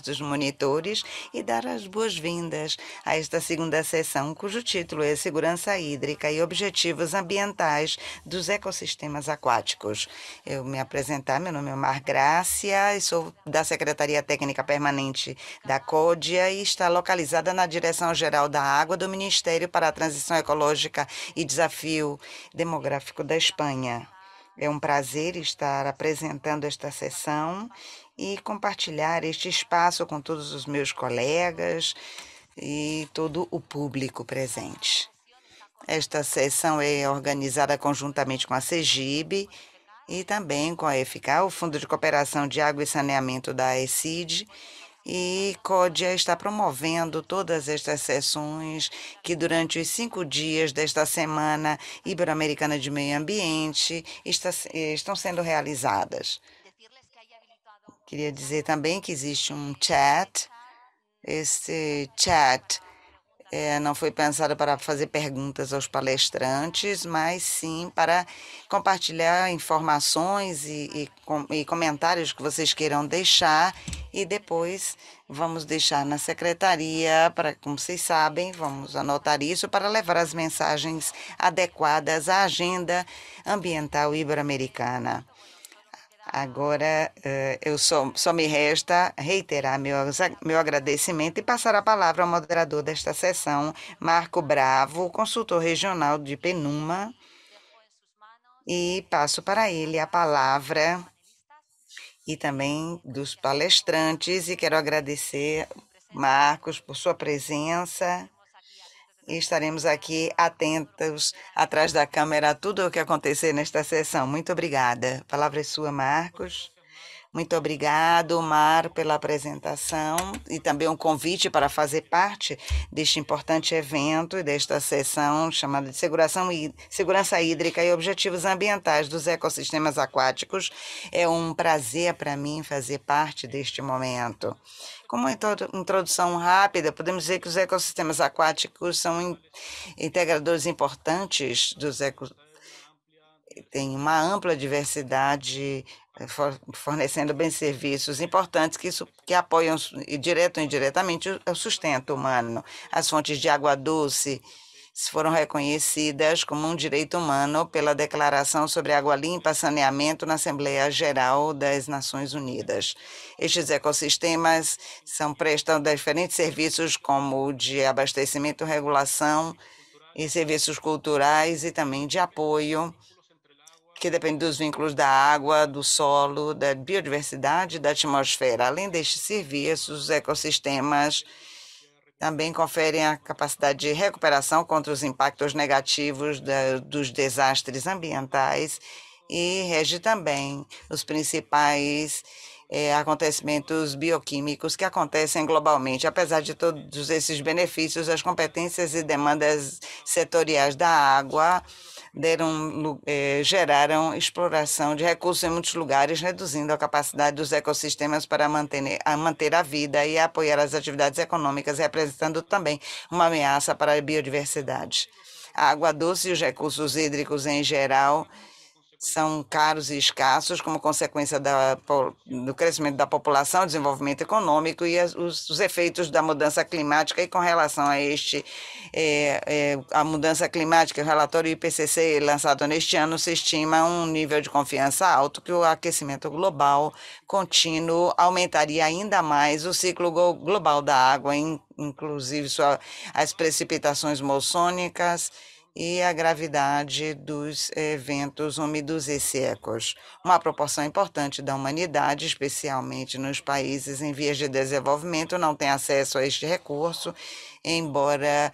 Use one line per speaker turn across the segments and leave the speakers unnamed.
dos monitores e dar as boas-vindas a esta segunda sessão, cujo título é Segurança Hídrica e Objetivos Ambientais dos Ecossistemas Aquáticos. Eu me apresentar, meu nome é Mar Grácia e sou da Secretaria Técnica Permanente da CODIA e está localizada na Direção-Geral da Água do Ministério para a Transição Ecológica e Desafio Demográfico da Espanha. É um prazer estar apresentando esta sessão e compartilhar este espaço com todos os meus colegas e todo o público presente. Esta sessão é organizada conjuntamente com a CEGIB e também com a EFICA, o Fundo de Cooperação de Água e Saneamento da ECID, e CODIA está promovendo todas estas sessões que, durante os cinco dias desta Semana Ibero-Americana de Meio Ambiente, está, eh, estão sendo realizadas. Queria dizer também que existe um chat. Este chat é, não foi pensada para fazer perguntas aos palestrantes, mas sim para compartilhar informações e, e, com, e, comentários que vocês queiram deixar. E depois vamos deixar na secretaria, para, como vocês sabem, vamos anotar isso para levar as mensagens adequadas à agenda ambiental ibero-americana. Agora, eh, eu só, só me resta reiterar meu, meu agradecimento e passar a palavra ao moderador desta sessão, Marco Bravo, consultor regional de Penuma, e passo para ele a palavra e também dos palestrantes, e quero agradecer, Marcos, por sua presença e estaremos aqui atentos atrás da câmera a tudo o que acontecer nesta sessão. Muito obrigada. A palavra é sua, Marcos. Muito obrigado, Mar, pela apresentação e também um convite para fazer parte deste importante evento e desta sessão chamada de Segurança Hídrica e Objetivos Ambientais dos Ecossistemas Aquáticos. É um prazer para mim fazer parte deste momento. Como introdução rápida, podemos dizer que os ecossistemas aquáticos são integradores importantes dos ecossistemas tem uma ampla diversidade eh, fornecendo bens e serviços importantes que, que apoiam direto ou indiretamente o sustento humano. As fontes de água doce, foram reconhecidas como um direito humano pela Declaração sobre Água Limpa e Saneamento na Assembleia Geral das Nações Unidas. Estes ecossistemas são prestam diferentes serviços como o de abastecimento, regulação e serviços culturais e também de apoio que depende dos vínculos da água, do solo, da biodiversidade e da atmosfera. Além destes serviços, os ecossistemas também conferem a capacidade de recuperação contra os impactos negativos da, dos desastres ambientais e rege também os principais é, acontecimentos bioquímicos que acontecem globalmente. Apesar de todos esses benefícios, as competências e demandas setoriais da água deram, é, geraram exploração de recursos em muitos lugares, reduzindo a capacidade dos ecossistemas para manter a, manter a vida e apoiar as atividades econômicas, representando também uma ameaça para a biodiversidade. A água doce e os recursos hídricos em geral são caros e escassos como consequência da, do crescimento da população, desenvolvimento econômico e as, os, os, efeitos da mudança climática. E com relação a este é, é, a mudança climática, o relatório IPCC lançado neste ano se estima um nível de confiança alto que o aquecimento global contínuo aumentaria ainda mais o ciclo global da água, inclusive sua, as precipitações moçônicas e a gravidade dos eventos úmidos e secos. Uma proporção importante da humanidade, especialmente nos países em vias de desenvolvimento, não tem acesso a este recurso, embora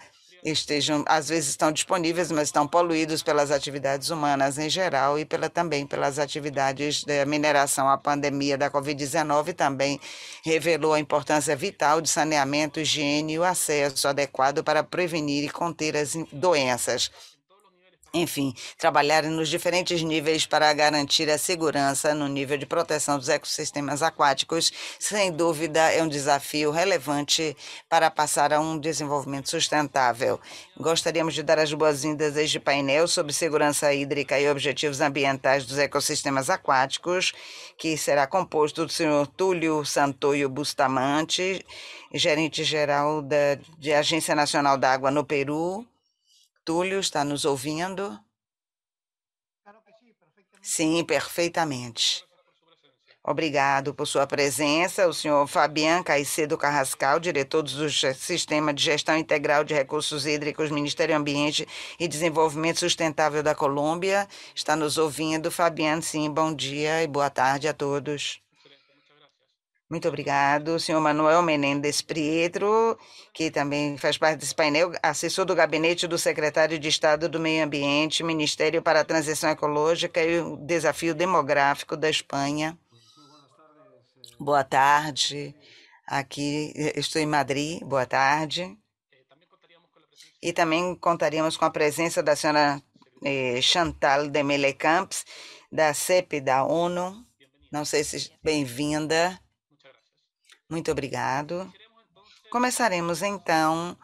estejam, às vezes estão disponíveis, mas estão poluídos pelas atividades humanas em geral e pela, também pelas atividades da mineração. A pandemia da Covid-19 também revelou a importância vital de saneamento, higiene e o acesso adequado para prevenir e conter as doenças enfim, trabalharem nos diferentes níveis para garantir a segurança no nível de proteção dos ecossistemas aquáticos, sem dúvida é um desafio relevante para passar a um desenvolvimento sustentável. Gostaríamos de dar as boas-vindas a este painel sobre segurança hídrica e objetivos ambientais dos ecossistemas aquáticos, que será composto do senhor Túlio Santoyo Bustamante, gerente geral da de Agência Nacional da Água no Peru, Túlio está nos ouvindo? Sim, perfeitamente. Obrigado por sua presença, o senhor Fabian Caicedo Carrascal, diretor do Sistema de Gestão Integral de Recursos Hídricos, Ministério do Ambiente e Desenvolvimento Sustentável da Colômbia. Está nos ouvindo, Fabian, sim, bom dia e boa tarde a todos. Muito obrigado, senhor Manuel Menendez Prietro, que também faz parte desse painel, assessor do gabinete do secretário de Estado do Meio Ambiente, Ministério para a Transição Ecológica e o Desafio Demográfico da Espanha. Boa tarde, aqui eh, estou em Madrid, boa tarde. E também contaríamos com a presença da senhora eh, Chantal de Melecamps, da CEP da ONU. Não sei se bem-vinda muito obrigado. Começaremos então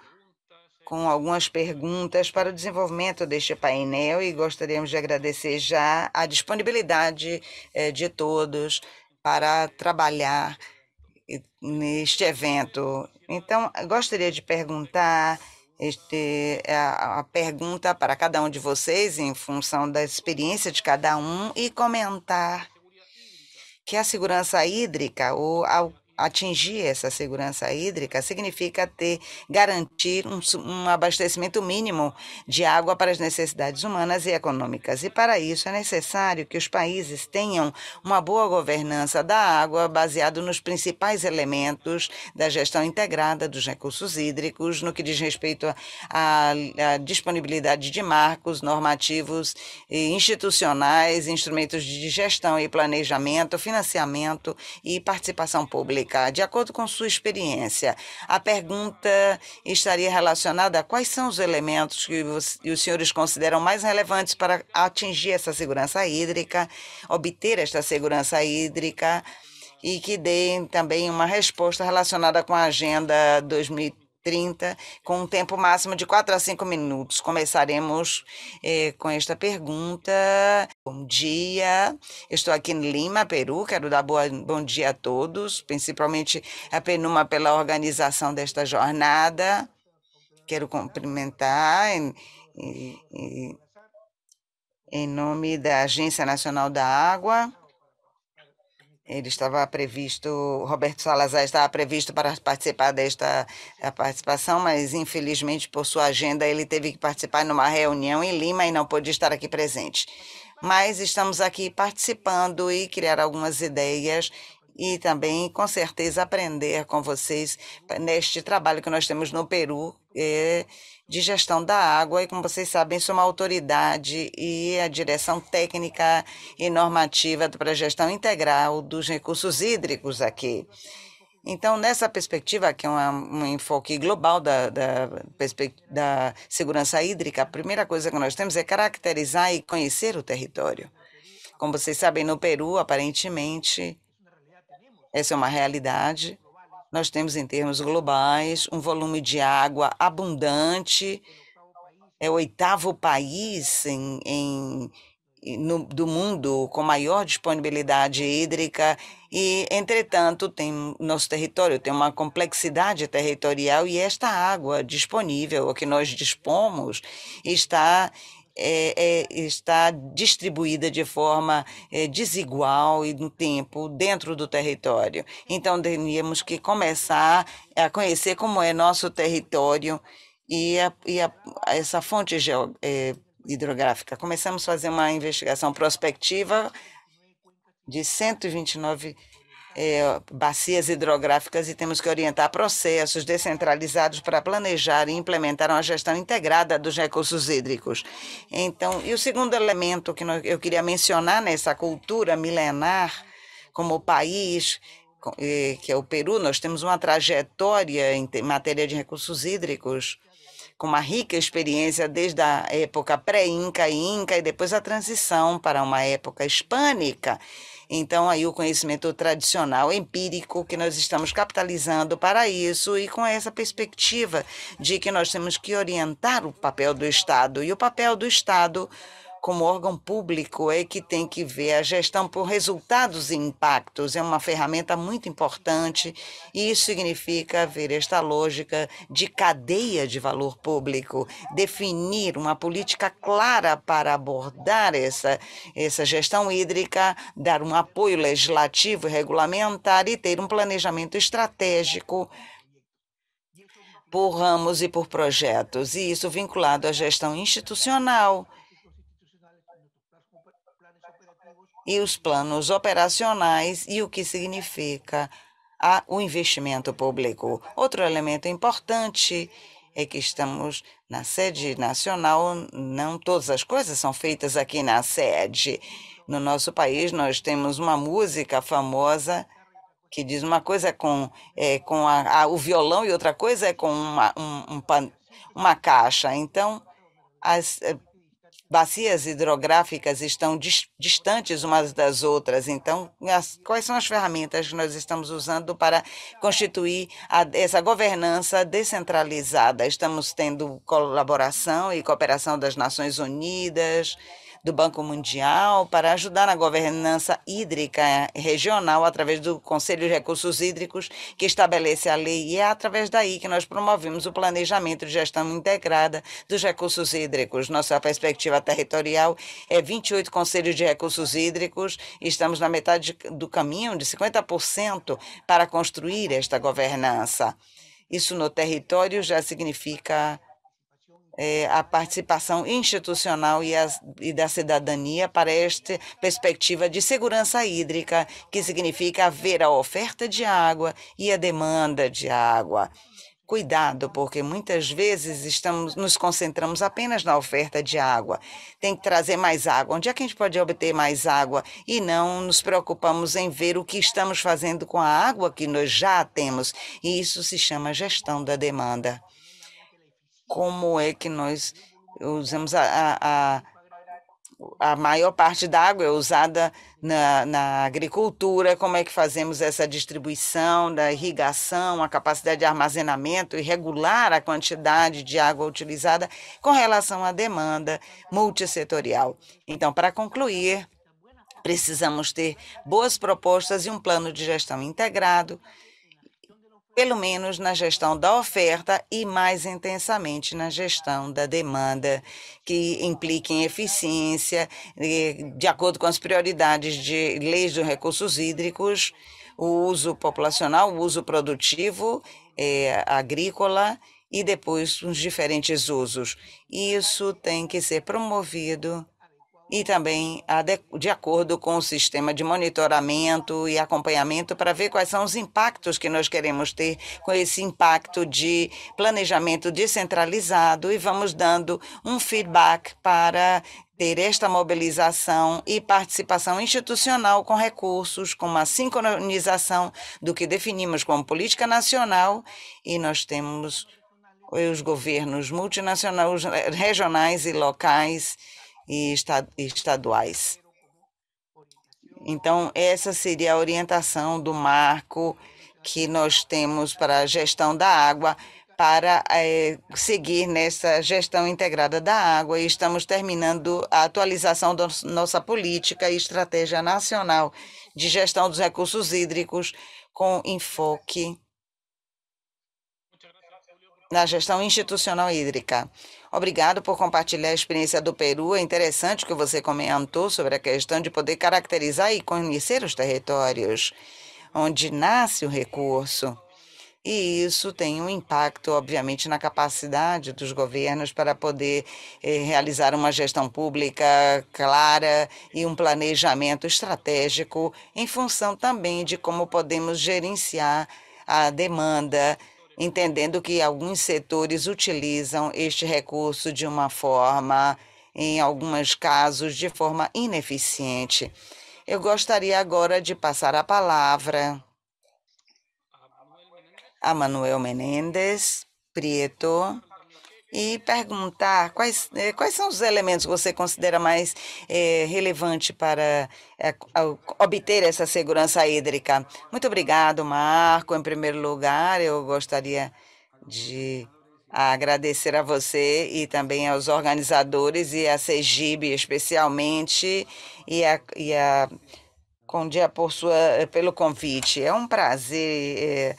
com algumas perguntas para o desenvolvimento deste painel e gostaríamos de agradecer já a disponibilidade eh, de todos para trabalhar neste evento. Então, gostaria de perguntar este, a, a pergunta para cada um de vocês, em função da experiência de cada um, e comentar que a segurança hídrica ou a Atingir essa segurança hídrica significa ter garantir um, um abastecimento mínimo de água para as necessidades humanas e econômicas. E para isso é necessário que os países tenham uma boa governança da água baseado nos principais elementos da gestão integrada dos recursos hídricos, no que diz respeito à disponibilidade de marcos normativos e institucionais, instrumentos de gestão e planejamento, financiamento e participação pública de acordo com sua experiência, a pergunta estaria relacionada a quais são os elementos que os, os senhores consideram mais relevantes para atingir essa segurança hídrica, obter esta segurança hídrica e que deem também uma resposta relacionada com a Agenda 2030 com um tempo máximo de 4 a 5 minutos. Começaremos eh, com esta pergunta. Bom dia, estou aqui em Lima, Peru. Quero dar boa, bom dia a todos, principalmente a Penuma pela organização desta jornada. Quero cumprimentar em, em nome da Agência Nacional da Água. Ele estava previsto, Roberto Salazar estava previsto para participar desta eh, participação, mas infelizmente por sua agenda ele teve que participar numa reunião em Lima e não pôde estar aqui presente. Mas estamos aqui participando e criar algumas ideias e também com certeza aprender com vocês neste trabalho que nós temos no Peru é, de gestão da água e, como vocês sabem, sou é uma autoridade e a direção técnica e normativa para a gestão integral dos recursos hídricos aqui. Então, nessa perspectiva, que é um, enfoque global da, da, da segurança hídrica, a primeira coisa que nós temos é caracterizar e conhecer o território. Como vocês sabem, no Peru, aparentemente, essa é uma realidade nós temos, em termos globais, um volume de água abundante. É o oitavo país em, em no, do mundo com maior disponibilidade hídrica e, entretanto, tem nosso território tem uma complexidade territorial e esta água disponível, o que nós dispomos, está é, é, está distribuída de forma é, desigual e no tempo dentro do território. Então, teríamos que começar a conhecer como é nosso território e, a, e a, essa fonte geo, é, hidrográfica. Começamos a fazer uma investigação prospectiva de 129 é, bacias hidrográficas e temos que orientar processos descentralizados para planejar e implementar uma gestão integrada dos recursos hídricos. Então, e o segundo elemento que eu queria mencionar nessa cultura milenar como país é, que é o Peru, nós temos uma trajetória em matéria de recursos hídricos com uma rica experiência desde a época pré-Inca e Inca e depois a transição para uma época hispânica então, aí o conhecimento tradicional, empírico, que nós estamos capitalizando para isso e com essa perspectiva de que nós temos que orientar o papel do Estado. E o papel do Estado como órgão público, é que tem que ver a gestão por resultados e impactos. É uma ferramenta muito importante e isso significa ver esta lógica de cadeia de valor público, definir uma política clara para abordar essa, essa gestão hídrica, dar um apoio legislativo e regulamentar e ter um planejamento estratégico por ramos e por projetos, e isso vinculado à gestão institucional e os planos operacionais e o que significa a, o investimento público. Outro elemento importante é que estamos na sede nacional, não todas as coisas são feitas aqui na sede. No nosso país, nós temos uma música famosa que diz uma coisa com, é, com a, a, o violão e outra coisa é com uma, um, um, uma caixa. Então, as eh, bacias hidrográficas estão distantes umas das outras. Então, as, quais são as ferramentas que nós estamos usando para constituir a, essa governança descentralizada? Estamos tendo colaboração e cooperação das Nações Unidas do Banco Mundial para ajudar na governança hídrica regional através do Conselho de Recursos Hídricos, que estabelece a lei, e é através daí que nós promovemos o planejamento e gestão integrada dos recursos hídricos. Nossa perspectiva territorial é 28 conselhos de recursos hídricos, estamos na metade do caminho, de 50%, para construir esta governança. Isso no território já significa é, a participação institucional e, as, e da cidadania para esta perspectiva de segurança hídrica, que significa ver a oferta de água e a demanda de água. Cuidado, porque muitas vezes estamos, nos concentramos apenas na oferta de água. Tem que trazer mais água. Onde é que a gente pode obter mais água? E não nos preocupamos em ver o que estamos fazendo com a água que nós já temos. E isso se chama gestão da demanda como é que nós usamos a, a, a maior parte da água é usada na, na agricultura, como é que fazemos essa distribuição da irrigação, a capacidade de armazenamento e regular a quantidade de água utilizada com relação à demanda multissetorial. Então, para concluir, precisamos ter boas propostas e um plano de gestão integrado pelo menos na gestão da oferta e mais intensamente na gestão da demanda, que implica em eficiência, de acordo com as prioridades de leis dos recursos hídricos, o uso populacional, o uso produtivo, é, agrícola e depois os diferentes usos. Isso tem que ser promovido e também de acordo com o sistema de monitoramento e acompanhamento para ver quais são os impactos que nós queremos ter com esse impacto de planejamento descentralizado e vamos dando um feedback para ter esta mobilização e participação institucional com recursos, com uma sincronização do que definimos como política nacional e nós temos os governos multinacionais, regionais e locais e estaduais. Então, essa seria a orientação do marco que nós temos para a gestão da água, para é, seguir nessa gestão integrada da água. E estamos terminando a atualização da nossa política e estratégia nacional de gestão dos recursos hídricos com enfoque na gestão institucional hídrica. Obrigado por compartilhar a experiência do Peru. É interessante que você comentou sobre a questão de poder caracterizar e conhecer os territórios onde nasce o recurso. E isso tem um impacto, obviamente, na capacidade dos governos para poder eh, realizar uma gestão pública clara e um planejamento estratégico, em função também de como podemos gerenciar a demanda entendendo que alguns setores utilizam este recurso de uma forma, em alguns casos, de forma ineficiente. Eu gostaria agora de passar a palavra a Manuel Menendez Prieto e perguntar quais, eh, quais são os elementos que você considera mais é, relevante para é, obter essa segurança hídrica. Muito obrigado, Marco. Em primeiro lugar, eu gostaria de agradecer a você e também aos organizadores e à CEGIB especialmente e a, e a Condia por sua, pelo convite. É um prazer. É,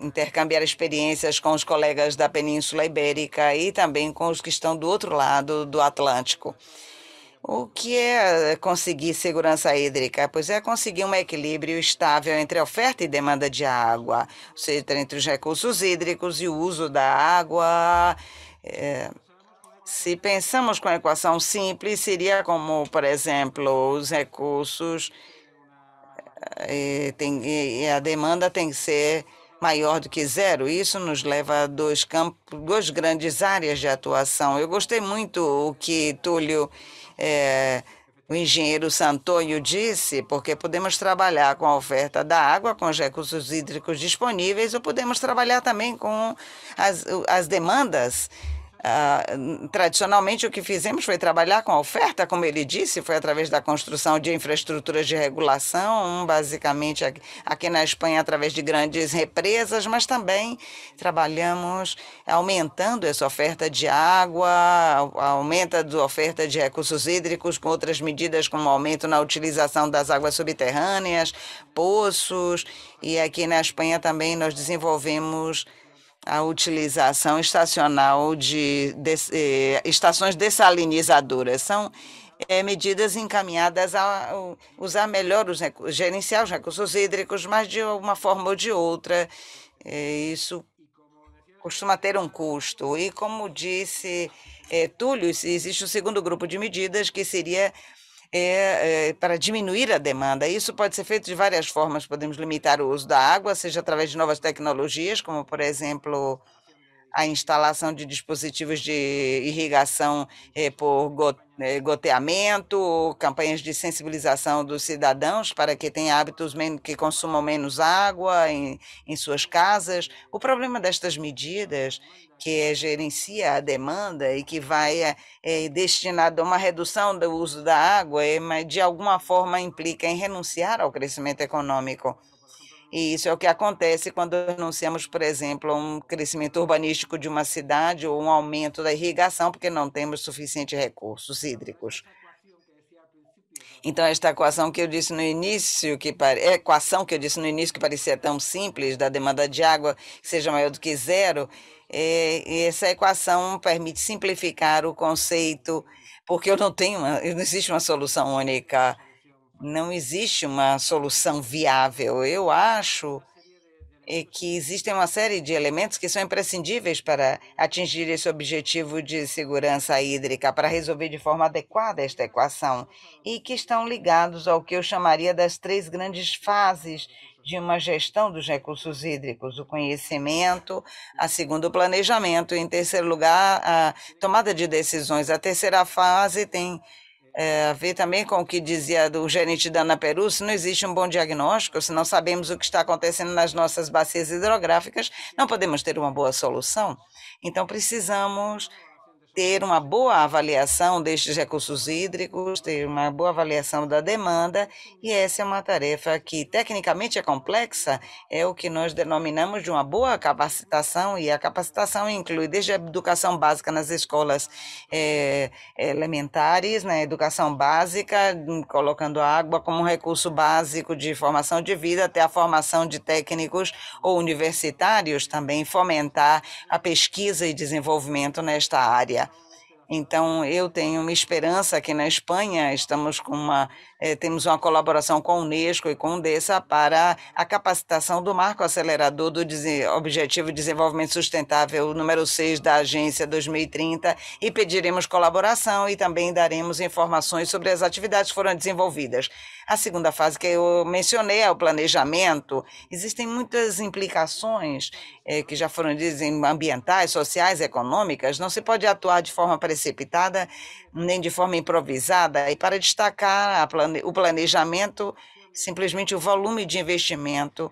intercambiar experiências com os colegas da Península Ibérica e também com os que estão do outro lado do Atlântico. O que é, é conseguir segurança hídrica? Pois é conseguir um equilíbrio estável entre oferta e demanda de água, ou seja, entre os recursos hídricos e o uso da água. É, se pensamos com a equação simples, seria como, por exemplo, os recursos e, é, tem, e, é, e é, a demanda tem que ser maior do que zero. Isso nos leva a dois campos, duas grandes áreas de atuação. Eu gostei muito o que Túlio, é, o engenheiro Santonho, disse, porque podemos trabalhar com a oferta da água, com os recursos hídricos disponíveis, ou podemos trabalhar também com as, as demandas ah, tradicionalmente, o que fizemos foi trabalhar com a oferta, como ele disse, foi através da construção de infraestruturas de regulação, basicamente aqui na Espanha, através de grandes represas, mas também trabalhamos aumentando essa oferta de água, aumenta a oferta de recursos hídricos com outras medidas, como aumento na utilização das águas subterrâneas, poços, e aqui na Espanha também nós desenvolvemos a utilização estacional de, de, eh, estações dessalinizadoras. São é, medidas encaminhadas a usar melhor os recursos, gerenciar os recursos hídricos, mas de uma forma ou de outra, é, isso costuma ter um custo. E como disse é, Túlio, existe o um segundo grupo de medidas, que seria é, é, para diminuir a demanda. Isso pode ser feito de várias formas. Podemos limitar o uso da água, seja através de novas tecnologias, como, por exemplo, a instalação de dispositivos de irrigação eh, por eh, goteamento, campanhas de sensibilização dos cidadãos para que tenham hábitos que consumam menos água em, em suas casas. O problema destas medidas, que é, gerencia a demanda e que vai é, destinado a uma redução do uso da água, é, mas de alguma forma implica em renunciar ao crescimento econômico. E isso é o que acontece quando anunciamos, por exemplo, um crescimento urbanístico de uma cidade ou um aumento da irrigação, porque não temos suficientes recursos hídricos. Então, esta equação que eu disse no início, que pare... É equação que eu disse no início que parecia tão simples, da demanda de água seja maior do que zero, é... essa equação permite simplificar o conceito, porque eu não tenho, uma... não existe uma solução única não existe uma solução viável. Eu acho é que existem uma série de elementos que são imprescindíveis para atingir esse objetivo de segurança hídrica, para resolver de forma adequada esta equação, e que estão ligados ao que eu chamaria das três grandes fases de uma gestão dos recursos hídricos, o conhecimento, a segunda, o planejamento, em terceiro lugar, a tomada de decisões. A terceira fase tem é, a ver também com o que dizia o gerente da Ana Peru, se não existe um bom diagnóstico, se não sabemos o que está acontecendo nas nossas bacias hidrográficas, não podemos ter uma boa solução. Então precisamos ter uma boa avaliação destes recursos hídricos, ter uma boa avaliação da demanda, e uhum. essa é uma tarefa que tecnicamente é complexa, é o que nós denominamos de uma boa capacitação, e a capacitação inclui desde a educação básica nas escolas é, elementares, na né, educação básica, colocando a água como um recurso básico de formação de vida, até a formação de técnicos ou universitários também, fomentar a uhum. pesquisa e desenvolvimento nesta área. Então, eu tenho uma esperança que na Espanha estamos com uma, eh, temos uma colaboração com a Unesco e com o DESA para a capacitação do marco acelerador do Objetivo de Desenvolvimento Sustentável número 6 da Agência 2030 e pediremos colaboração e também daremos informações sobre as atividades que foram desenvolvidas. A segunda fase que eu mencionei é o planejamento. Existem muitas implicações é, que já foram dizem ambientais, sociais, econômicas. Não se pode atuar de forma precipitada nem de forma improvisada. E para destacar plane... o planejamento, simplesmente o volume de investimento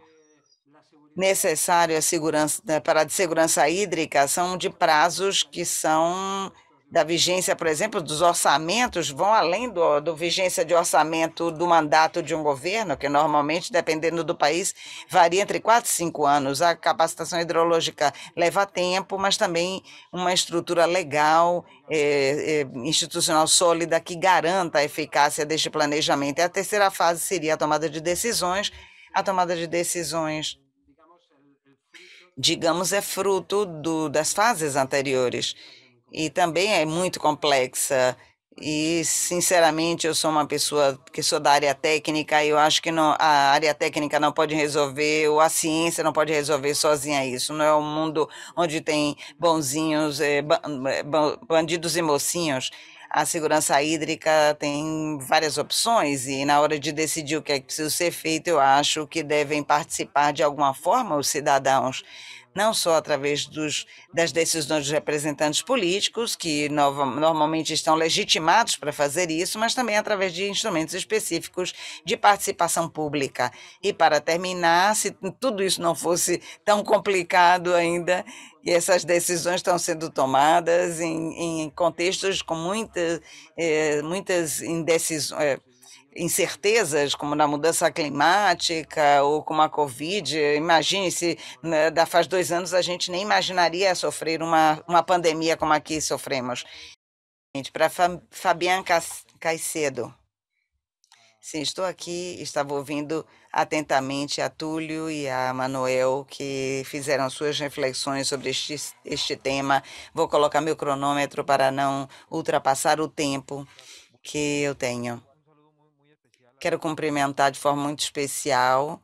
necessário à segurança, né, para a segurança hídrica são de prazos que são da vigência, por exemplo, dos orçamentos vão além do, do vigência de orçamento do mandato de um governo, que normalmente, dependendo do país, varia entre 4 e 5 anos. A capacitação hidrológica leva tempo, mas também uma estrutura legal, é, é, institucional sólida que garanta a eficácia deste planejamento. E a terceira fase seria a tomada de decisões. A tomada de decisões digamos, é fruto do, das fases anteriores e também é muito complexa. E, sinceramente, eu sou uma pessoa que sou da área técnica e eu acho que não, a área técnica não pode resolver, ou a ciência não pode resolver sozinha isso. Não é um mundo onde tem bonzinhos, eh, eh, bandidos e mocinhos. A segurança hídrica tem várias opções e, na hora de decidir o que é que precisa ser feito, eu acho que devem participar de alguma forma os cidadãos não só através dos, das decisões dos representantes políticos, que normalmente estão legitimados para fazer isso, mas também através de instrumentos específicos de participação pública. E para terminar, se tudo isso não fosse tão complicado ainda, e essas decisões estão sendo tomadas em, em contextos com muita, eh, muitas indecisões. Eh, incertezas, como na mudança climática ou com a Covid. Imagine se né, faz dois anos a gente nem imaginaria sofrer uma, uma pandemia como aqui sofremos sofremos. Para Fabian Caicedo. Sim, estou aqui, estava ouvindo atentamente a Túlio e a Manuel, que fizeram suas reflexões sobre este, este tema. Vou colocar meu cronômetro para não ultrapassar o tempo que eu tenho. Quero cumprimentar de forma muito especial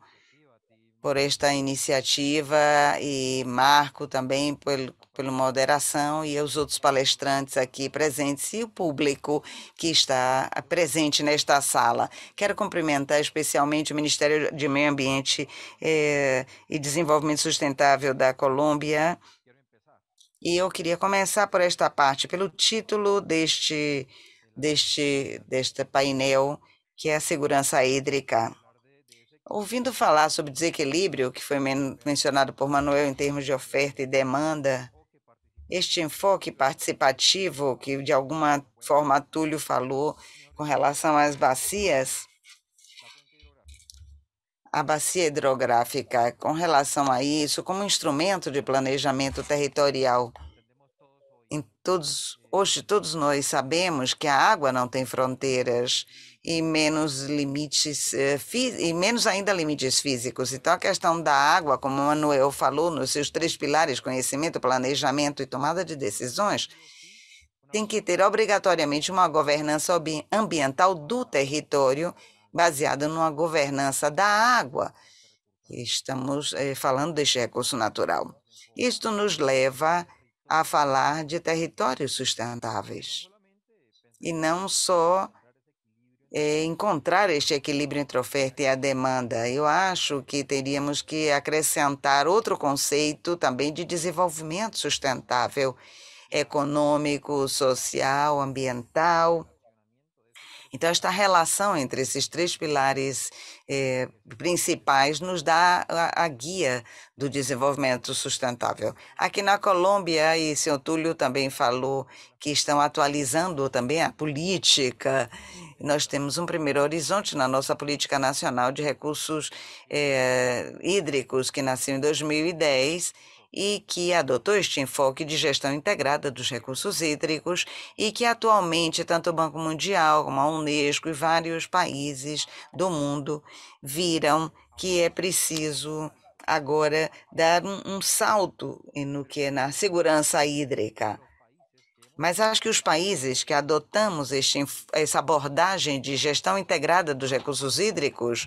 por esta iniciativa e Marco também pelo, pela moderação e os outros palestrantes aqui presentes e o público que está presente nesta sala. Quero cumprimentar especialmente o Ministério de Meio Ambiente eh, e Desenvolvimento Sustentável da Colômbia. E eu queria começar por esta parte, pelo título deste, deste, deste painel, que é a segurança hídrica. Ouvindo falar sobre desequilíbrio, que foi men mencionado por Manuel em termos de oferta e demanda, este enfoque participativo que de alguma forma Túlio falou com relação às bacias, a bacia hidrográfica, com relação a isso, como instrumento de planejamento territorial. Em todos, hoje todos nós sabemos que a água não tem fronteiras e menos limites eh, e menos ainda limites físicos. Então a questão da água, como o Manuel falou nos seus três pilares conhecimento, planejamento e tomada de decisões, tem que ter obrigatoriamente uma governança ambiental do território baseada numa governança da água. Estamos eh, falando deste recurso natural. Isto nos leva a falar de territórios sustentáveis e não só é, encontrar este equilíbrio entre oferta e a demanda. Eu acho que teríamos que acrescentar outro conceito também de desenvolvimento sustentável, econômico, social, ambiental então, esta relação entre esses três pilares eh, principais nos dá a, a, guia do desenvolvimento sustentável. Aqui na Colômbia, e senhor Túlio também falou que estão atualizando também a política. Nós temos um primeiro horizonte na nossa política nacional de recursos eh, hídricos, que nasceu em 2010 e que adotou este enfoque de gestão integrada dos recursos hídricos e que atualmente tanto o Banco Mundial como a Unesco e vários países do mundo viram que é preciso agora dar um, um salto no que é na segurança hídrica. Mas acho que os países que adotamos este, essa abordagem de gestão integrada dos recursos hídricos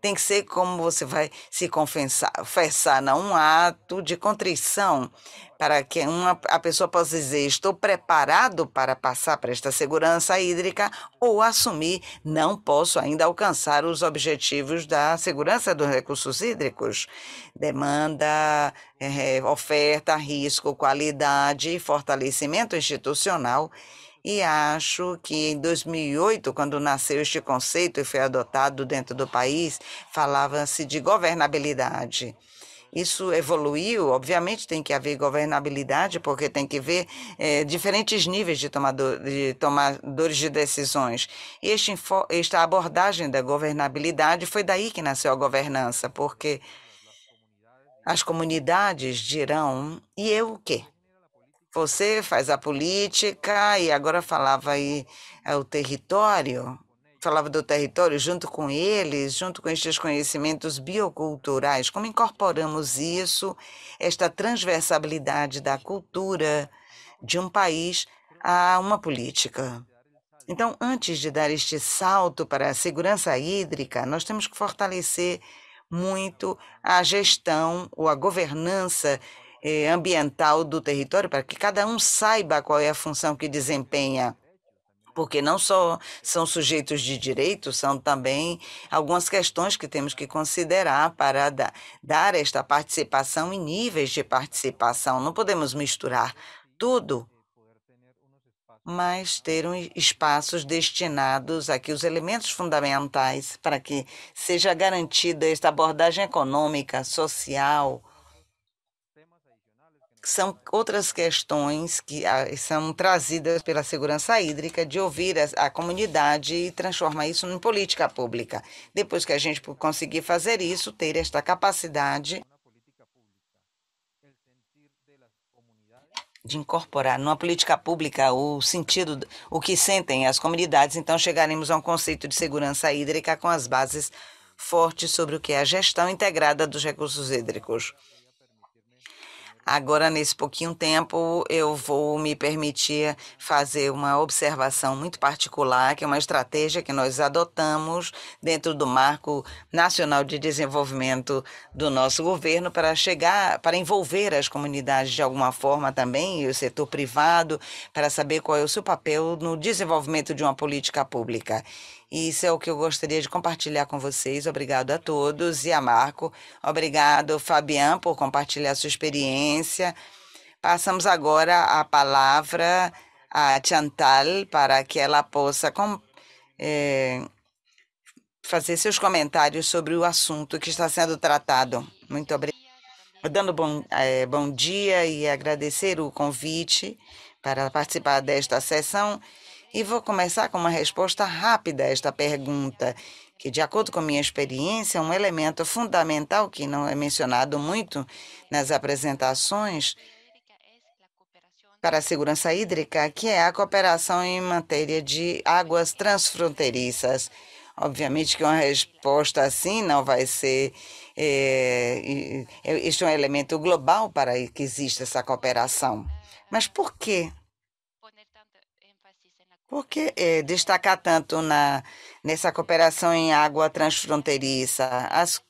tem que ser como você vai se confessar, confessar um ato de contrição para que uma, a pessoa possa dizer estou preparado para passar para esta segurança hídrica ou assumir não posso ainda alcançar os objetivos da segurança dos recursos hídricos. Demanda, é, oferta, risco, qualidade fortalecimento institucional e acho que em 2008, quando nasceu este conceito e foi adotado dentro do país, falava-se de governabilidade. Isso evoluiu, obviamente tem que haver governabilidade, porque tem que ver é, diferentes níveis de, tomador, de tomadores de decisões. E este, esta abordagem da governabilidade foi daí que nasceu a governança, porque as comunidades dirão: e eu o quê? Você faz a política e agora falava aí é, o território, falava do território junto com eles, junto com estes conhecimentos bioculturais. Como incorporamos isso, esta transversabilidade da cultura de um país a uma política? Então, antes de dar este salto para a segurança hídrica, nós temos que fortalecer muito a gestão ou a governança eh, ambiental do território, para que cada um saiba qual é a função que desempenha. Porque não só são sujeitos de direito, são também algumas questões que temos que considerar para da, dar esta participação e níveis de participação. Não podemos misturar tudo mas ter um espaços destinados aqui os elementos fundamentais para que seja garantida esta abordagem econômica, social, são outras questões que ah, são trazidas pela segurança hídrica, de ouvir a, a comunidade e transformar isso em política pública. Depois que a gente conseguir fazer isso, ter esta capacidade de incorporar numa política pública o sentido, o que sentem as comunidades, então chegaremos a um conceito de segurança hídrica com as bases fortes sobre o que é a gestão integrada dos recursos hídricos. Agora, nesse pouquinho tempo, eu vou me permitir fazer uma observação muito particular, que é uma estratégia que nós adotamos dentro do marco nacional de desenvolvimento do nosso governo para chegar, para envolver as comunidades de alguma forma também e o setor privado para saber qual é o seu papel no desenvolvimento de uma política pública isso é o que eu gostaria de compartilhar com vocês. Obrigado a todos e a Marco. Obrigado, Fabian, por compartilhar sua experiência. Passamos agora a palavra a Chantal para que ela possa com, é, fazer seus comentários sobre o assunto que está sendo tratado. Muito obrigada. Dando bom, é, bom dia e agradecer o convite para participar desta sessão e vou começar com uma resposta rápida a esta pergunta, que, de acordo com minha experiência, é um elemento fundamental que não é mencionado muito nas apresentações para a segurança hídrica, que é a cooperação em matéria de águas transfronteiriças. Obviamente que uma resposta assim não vai ser. É, eh, este é um elemento global para que exista essa cooperação. Mas por quê? Por que é, destacar tanto na, nessa cooperação em água transfronteiriça? As,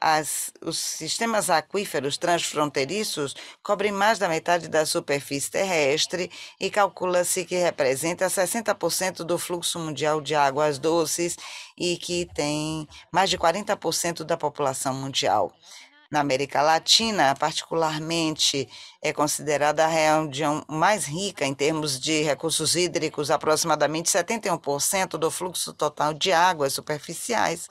as, os sistemas aquíferos transfronteiriços cobrem mais da metade da superfície terrestre e calcula-se que representa 60% do fluxo mundial de águas doces e que tem mais de 40% da população mundial na América Latina, particularmente é considerada a região mais rica em termos de recursos hídricos, aproximadamente 71% do fluxo total de águas superficiais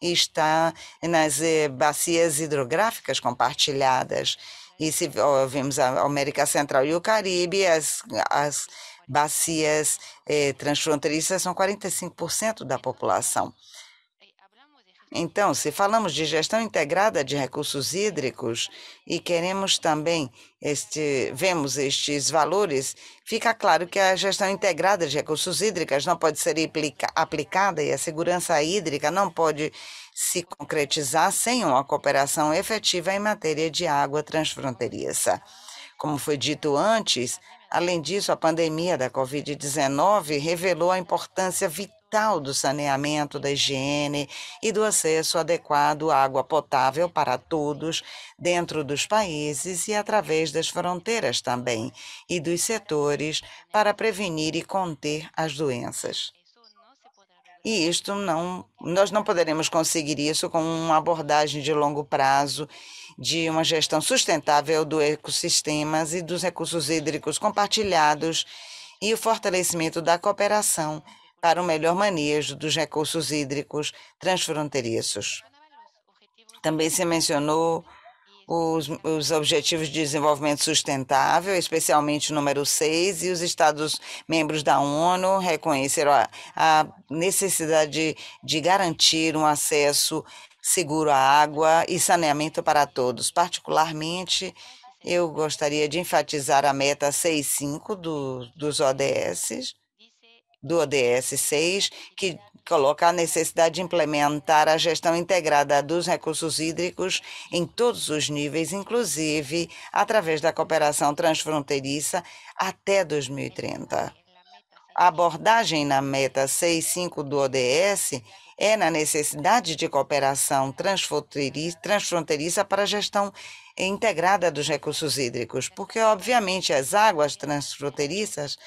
está nas eh, bacias hidrográficas compartilhadas. E se ó, a América Central e o Caribe, as, as bacias eh, transfronteiriças são 45% da população. Então, se falamos de gestão integrada de recursos hídricos e queremos também este, vemos estes valores, fica claro que a gestão integrada de recursos hídricos não pode ser aplicada e a segurança hídrica não pode se concretizar sem uma cooperação efetiva em matéria de água transfronteiriça. Como foi dito antes, além disso, a pandemia da Covid-19 revelou a importância vital do saneamento, da higiene e do acesso adequado à água potável para todos, dentro dos países e através das fronteiras também, e dos setores, para prevenir e conter as doenças. E isto não, nós não poderemos conseguir isso com uma abordagem de longo prazo de uma gestão sustentável dos ecossistemas e dos recursos hídricos compartilhados e o fortalecimento da cooperação para o um melhor manejo dos recursos hídricos transfronteiriços. Também se mencionou os, os, Objetivos de Desenvolvimento Sustentável, especialmente o número 6, e os Estados-membros da ONU reconheceram a, a necessidade de, de garantir um acesso seguro à água e saneamento para todos. Particularmente, eu gostaria de enfatizar a meta 6.5 do, dos ODS, do ODS 6, que coloca a necessidade de implementar a gestão integrada dos recursos hídricos em todos os níveis, inclusive através da cooperação transfronteiriça até 2030. A abordagem na meta 65 do ODS é na necessidade de cooperação transfronteiriça para a gestão integrada dos recursos hídricos, porque obviamente as águas transfronteiriças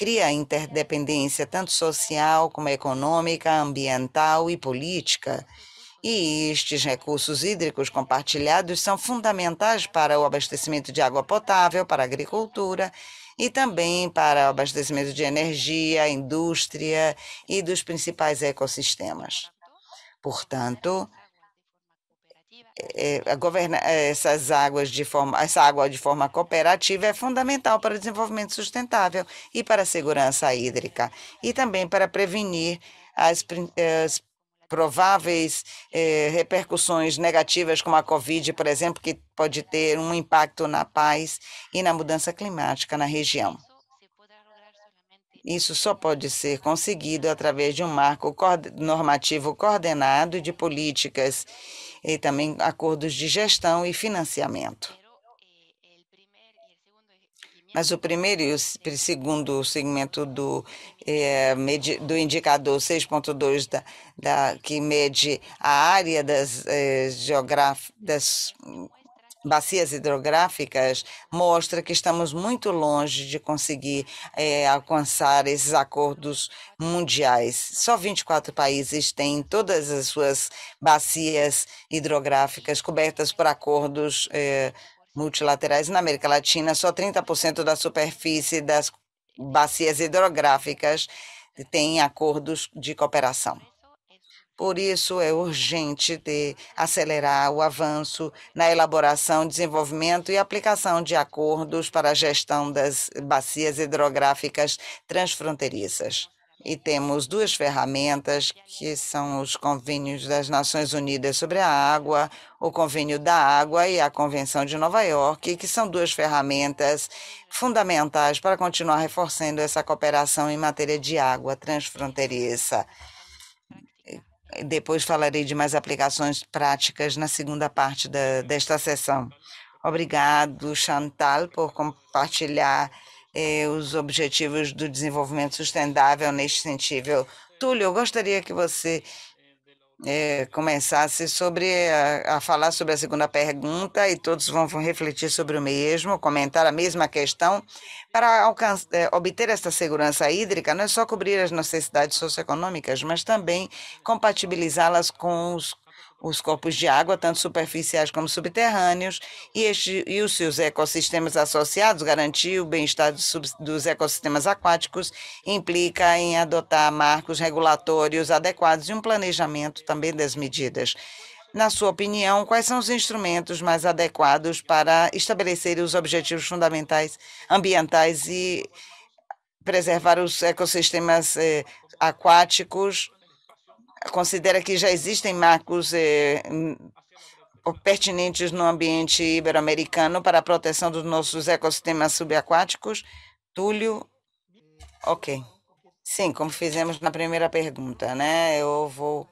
cria interdependência tanto social como econômica, ambiental e política. E estes recursos hídricos compartilhados são fundamentais para o abastecimento de água potável, para a agricultura e também para o abastecimento de energia, indústria e dos principais ecossistemas. Portanto, é, é, é, essas águas de forma, essa água de forma cooperativa é fundamental para o desenvolvimento sustentável e para a segurança hídrica e também para prevenir as, as prováveis eh, repercussões negativas, como a Covid, por exemplo, que pode ter um impacto na paz e na mudança climática na região. Isso só pode ser conseguido através de um marco normativo coordenado de políticas e também acordos de gestão e financiamento. Mas o primeiro e o segundo segmento do, é, do indicador 6.2, da, da, que mede a área das, eh, das bacias hidrográficas mostra que estamos muito longe de conseguir é, alcançar esses acordos mundiais. Só 24 países têm todas as suas bacias hidrográficas cobertas por acordos é, multilaterais. Na América Latina, só 30% da superfície das bacias hidrográficas tem acordos de cooperação. Por isso, é urgente de acelerar o avanço na elaboração, desenvolvimento e aplicação de acordos para a gestão das bacias hidrográficas transfronteiriças. E temos duas ferramentas que são os convênios das Nações Unidas sobre a água, o convênio da água e a Convenção de Nova York, que são duas ferramentas fundamentais para continuar reforçando essa cooperação em matéria de água transfronteiriça. Depois falarei de mais aplicações práticas na segunda parte da, desta sessão. Obrigado, Chantal, por compartilhar eh, os objetivos do desenvolvimento sustentável neste sentido. Túlio, eu gostaria que você é, eh, começasse sobre a, a, falar sobre a segunda pergunta e todos vão, vão refletir sobre o mesmo, comentar a mesma questão. Para alcançar, é, eh, obter esta segurança hídrica, não é só cobrir as necessidades socioeconômicas, mas também compatibilizá-las com os os corpos de água, tanto superficiais como subterrâneos, e, este, e os seus ecossistemas associados, garantir o bem-estar dos, dos ecossistemas aquáticos, implica em adotar marcos regulatórios adequados e um planejamento também das medidas. Na sua opinião, quais são os instrumentos mais adequados para estabelecer os objetivos fundamentais ambientais e preservar os ecossistemas eh, aquáticos considera que já existem marcos eh, pertinentes no ambiente ibero-americano para a proteção dos nossos ecossistemas subaquáticos? Túlio? Ok. Sim, como fizemos na primeira pergunta, né? Eu vou,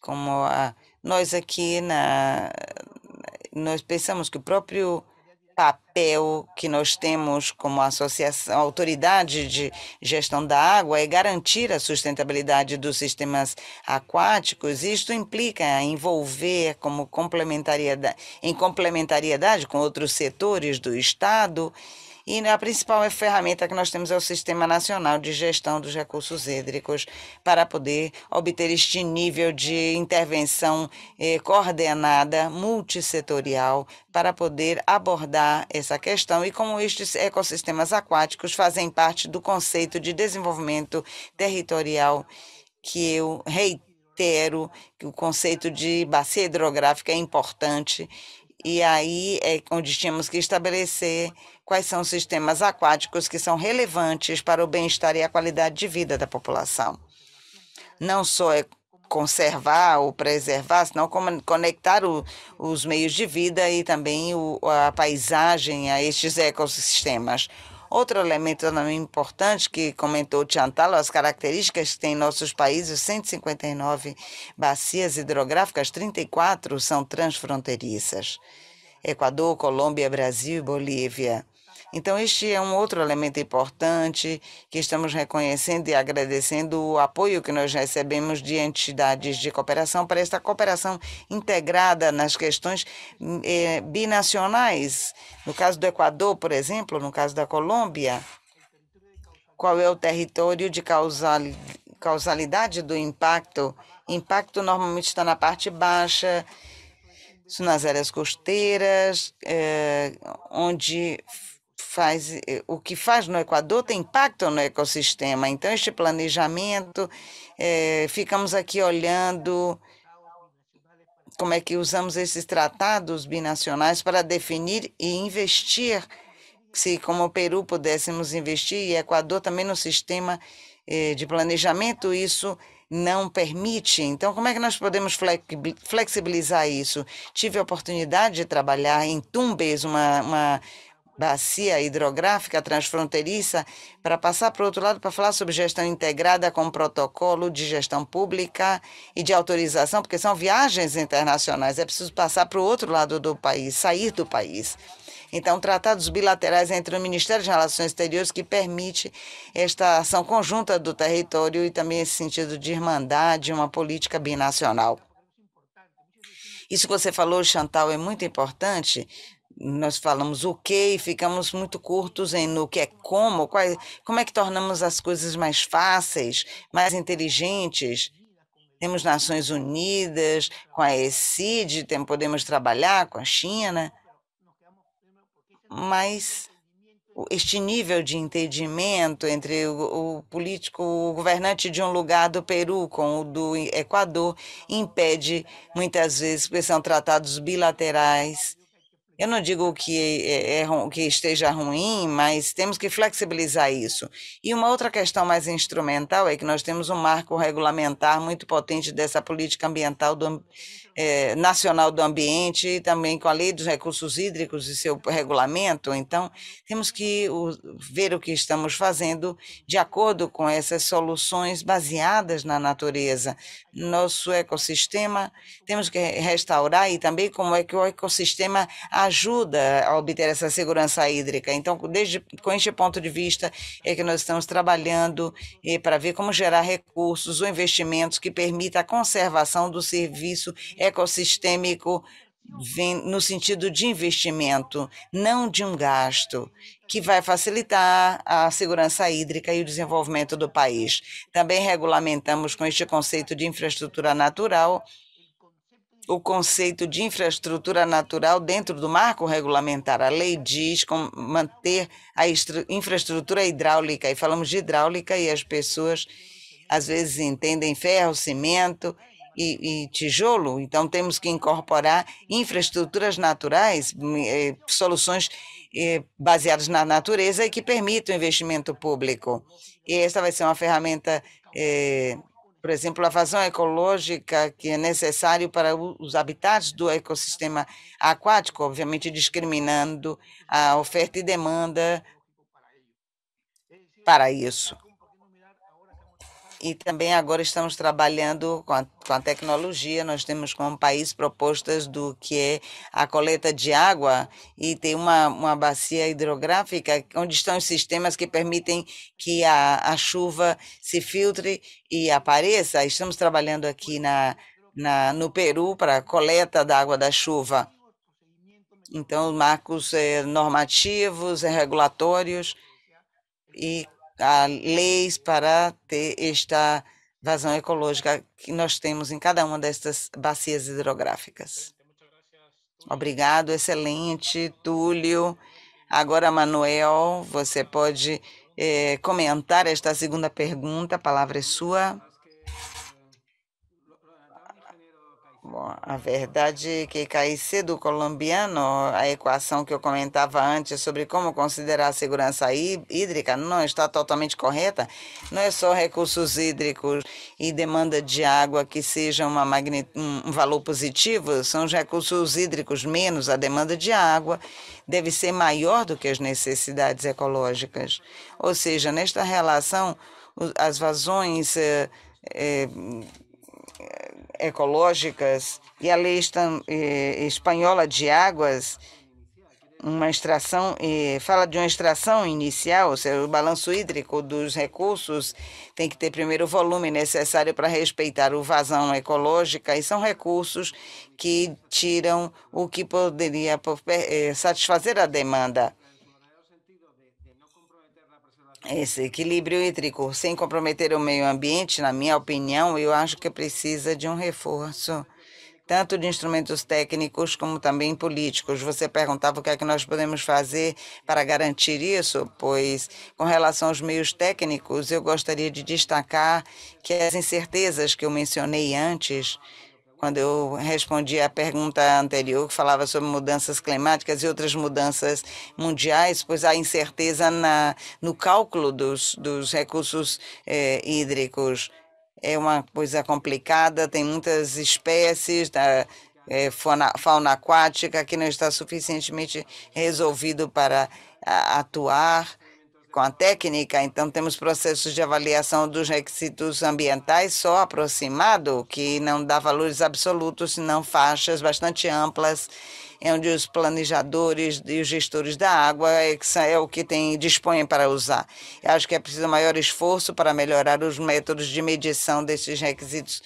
como a, nós aqui na, nós pensamos que o próprio papel que nós temos como associação, autoridade de gestão da água é garantir a sustentabilidade dos sistemas aquáticos. Isto implica envolver como complementariedade, em complementariedade com outros setores do Estado e a principal ferramenta que nós temos é o Sistema Nacional de Gestão dos Recursos Hídricos, para poder obter este nível de intervenção eh, coordenada, multissetorial, para poder abordar essa questão e como estes ecossistemas aquáticos fazem parte do conceito de desenvolvimento territorial que eu reitero que o conceito de bacia hidrográfica é importante e aí é onde tínhamos que estabelecer quais são os sistemas aquáticos que são relevantes para o bem-estar e a qualidade de vida da população. Não só é conservar ou preservar, senão conectar o, os meios de vida e também o, a paisagem a estes ecossistemas. Outro elemento importante que comentou Tiantalo: as características que tem em nossos países, 159 bacias hidrográficas, 34 são transfronteiriças. Equador, Colômbia, Brasil e Bolívia. Então, este é um outro elemento importante que estamos reconhecendo e agradecendo o apoio que nós recebemos de entidades de cooperação para esta cooperação integrada nas questões hum, eh, binacionais. No caso do Equador, por exemplo, no caso da Colômbia, qual é o território de causalidade do impacto? Impacto normalmente está na parte baixa, nas áreas costeiras, eh, onde faz eh, o que faz no Equador tem impacto no ecossistema. Então, este planejamento, é, ficamos aqui olhando como é que usamos esses tratados binacionais para definir e investir. Se como o Peru pudéssemos investir e Equador também no sistema eh, de planejamento, isso não permite. Então, como é que nós podemos flexibilizar isso? Tive a oportunidade de trabalhar em Tumbes, uma, uma bacia hidrográfica transfronteiriça para passar para o outro lado para falar sobre gestão integrada com protocolo de gestão pública e de autorização, porque são viagens internacionais. É preciso passar para o outro lado do país, sair do país. Então, tratados bilaterais entre o Ministério de Relações Exteriores que permite esta ação conjunta do território e também esse sentido de irmandade, uma política binacional. Isso que você falou, Chantal, é muito importante, nós falamos o que e ficamos muito curtos em no que é como, como é que tornamos as coisas mais fáceis, mais inteligentes. Temos Nações Unidas, com a ECID, podemos trabalhar com a China, mas este nível de entendimento entre o, o político, o governante de um lugar do Peru com o do Equador impede muitas vezes porque são tratados bilaterais eu não digo que, é, é, é que esteja ruim, mas temos que flexibilizar isso. E uma outra questão mais instrumental é que nós temos um marco regulamentar muito potente dessa política ambiental do, é, Nacional do Ambiente e também com a Lei dos Recursos Hídricos e seu regulamento. Então, temos que o, ver o que estamos fazendo de acordo com essas soluções baseadas na natureza. Nosso ecossistema, temos que restaurar e também como é que o ecossistema ajuda a obter essa segurança hídrica. Então, desde com este ponto de vista, é que nós estamos trabalhando eh, para ver como gerar recursos ou investimentos que permita a conservação do serviço ecossistêmico vem no sentido de investimento, não de um gasto, que vai facilitar a segurança hídrica e o desenvolvimento do país. Também regulamentamos com este conceito de infraestrutura natural o conceito de infraestrutura natural dentro do marco regulamentar. A lei diz manter a infraestrutura hidráulica, e falamos de hidráulica e as pessoas às vezes entendem ferro, cimento, e, e tijolo, então temos que incorporar infraestruturas naturais, hum, eh, soluções eh, baseadas na natureza e que permitam investimento público. E esta vai ser uma ferramenta, eh, por exemplo, a vazão ecológica que é necessário para os habitats do ecossistema aquático, obviamente discriminando a oferta e demanda para isso. E também agora estamos trabalhando com a, com a, tecnologia, nós temos como país propostas do que é a coleta de água e tem uma, uma bacia hidrográfica onde estão os sistemas que permitem que a, a chuva se filtre e apareça. Estamos trabalhando aqui na, na, no Peru para a coleta da água da chuva. Então, marcos eh, normativos, eh, regulatórios e leis para ter esta vazão ecológica que nós temos em cada uma destas bacias hidrográficas. Obrigado, excelente, Túlio. Agora, Manuel, você pode é, comentar esta segunda pergunta, a palavra é sua. a verdade é que Caicedo colombiano, a equação que eu comentava antes sobre como considerar a segurança hídrica, não está totalmente correta. Não é só recursos hídricos e demanda de água que sejam uma magnet... um valor positivo, são os recursos hídricos menos a demanda de água, deve ser maior do que as necessidades ecológicas. Ou seja, nesta relação, as vazões. Eh, eh, ecológicas e a lei eh, espanhola de águas, uma extração, eh, fala de uma extração inicial, ou seja, o balanço hídrico dos recursos tem que ter primeiro o volume necessário para respeitar o vazão ecológica, e são recursos que tiram o que poderia eh, satisfazer a demanda esse equilíbrio hídrico sem comprometer o meio ambiente, na minha opinião, eu acho que precisa de um reforço, tanto de instrumentos técnicos como também políticos. Você perguntava o que é que nós podemos fazer para garantir isso, pois com relação aos meios técnicos, eu gostaria de destacar que as incertezas que eu mencionei antes quando eu respondi à pergunta anterior, que falava sobre mudanças climáticas e outras mudanças mundiais, pois há incerteza na, no cálculo dos, dos recursos eh, hídricos. É uma coisa complicada, tem muitas espécies da eh, fauna, fauna aquática que não está suficientemente resolvido para a, atuar com a técnica, então temos processos de avaliação dos requisitos ambientais só aproximado, que não dá valores absolutos, senão faixas bastante amplas, é onde os planejadores e os gestores da água é, é o que tem, dispõem para usar. Eu acho que é preciso maior esforço para melhorar os métodos de medição desses requisitos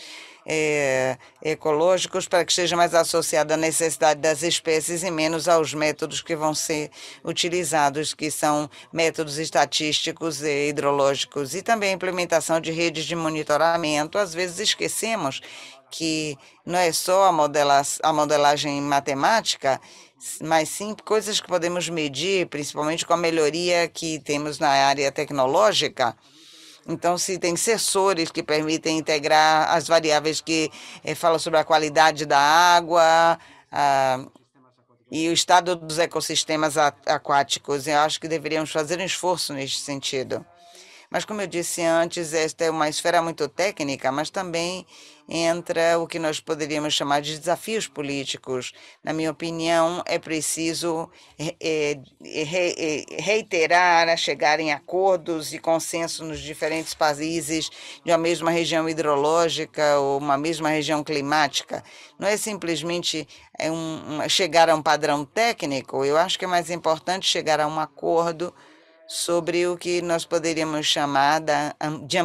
é, ecológicos para que esteja mais associada à necessidade das espécies e menos aos métodos que vão ser utilizados, que são métodos estatísticos e hidrológicos, e também a implementação de redes de monitoramento. Às vezes esquecemos que não é só a, modela a modelagem matemática, mas sim coisas que podemos medir, principalmente com a melhoria que temos na área tecnológica. Então, se tem sensores que permitem integrar as variáveis que é, falam sobre a qualidade da água a, e o estado dos ecossistemas aquáticos, eu acho que deveríamos fazer um esforço neste sentido. Mas, como eu disse antes, esta é uma esfera muito técnica, mas também entra o que nós poderíamos chamar de desafios políticos. Na minha opinião, é preciso é, é, é, reiterar a né, chegar em acordos e consenso nos diferentes países de uma mesma região hidrológica ou uma mesma região climática. Não é simplesmente chegar a um padrão técnico, eu acho que é mais importante chegar a um acordo sobre o que nós poderíamos chamar de